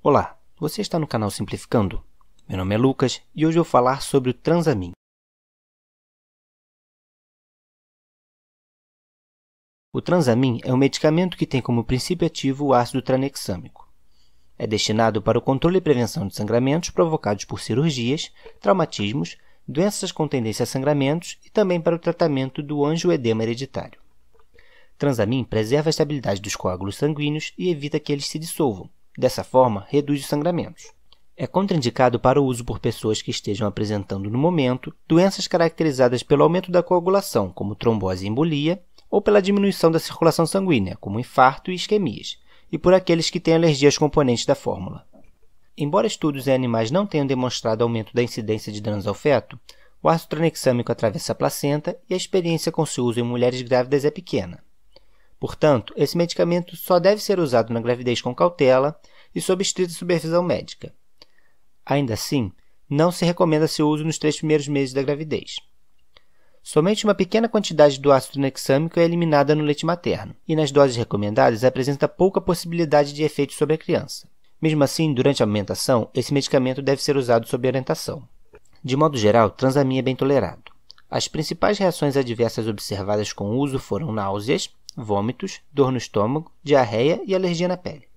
Olá, você está no canal Simplificando? Meu nome é Lucas e hoje eu vou falar sobre o transamin. O transamin é um medicamento que tem como princípio ativo o ácido tranexâmico. É destinado para o controle e prevenção de sangramentos provocados por cirurgias, traumatismos, doenças com tendência a sangramentos e também para o tratamento do angioedema hereditário. Transamin preserva a estabilidade dos coágulos sanguíneos e evita que eles se dissolvam, Dessa forma, reduz os sangramentos. É contraindicado para o uso por pessoas que estejam apresentando no momento doenças caracterizadas pelo aumento da coagulação, como trombose e embolia, ou pela diminuição da circulação sanguínea, como infarto e isquemias, e por aqueles que têm alergia aos componentes da fórmula. Embora estudos em animais não tenham demonstrado aumento da incidência de danos ao feto, o ácido tranexâmico atravessa a placenta e a experiência com seu uso em mulheres grávidas é pequena. Portanto, esse medicamento só deve ser usado na gravidez com cautela e sob estrita supervisão médica. Ainda assim, não se recomenda seu uso nos três primeiros meses da gravidez. Somente uma pequena quantidade do ácido nexâmico é eliminada no leite materno, e nas doses recomendadas apresenta pouca possibilidade de efeito sobre a criança. Mesmo assim, durante a amamentação, esse medicamento deve ser usado sob orientação. De modo geral, transamin é bem tolerado. As principais reações adversas observadas com o uso foram náuseas, vômitos, dor no estômago, diarreia e alergia na pele.